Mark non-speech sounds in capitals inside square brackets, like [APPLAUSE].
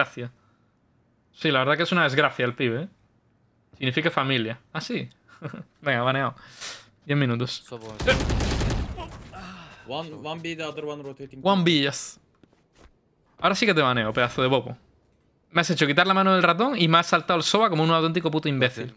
desgracia. Sí, la verdad que es una desgracia el pibe, ¿eh? Significa familia. Ah, sí. [LAUGHS] Venga, baneado. Diez minutos. One, one B, other one rotating. One B, yes. Ahora sí que te baneo, pedazo de bobo. Me has hecho quitar la mano del ratón y me has saltado el soba como un auténtico puto imbécil.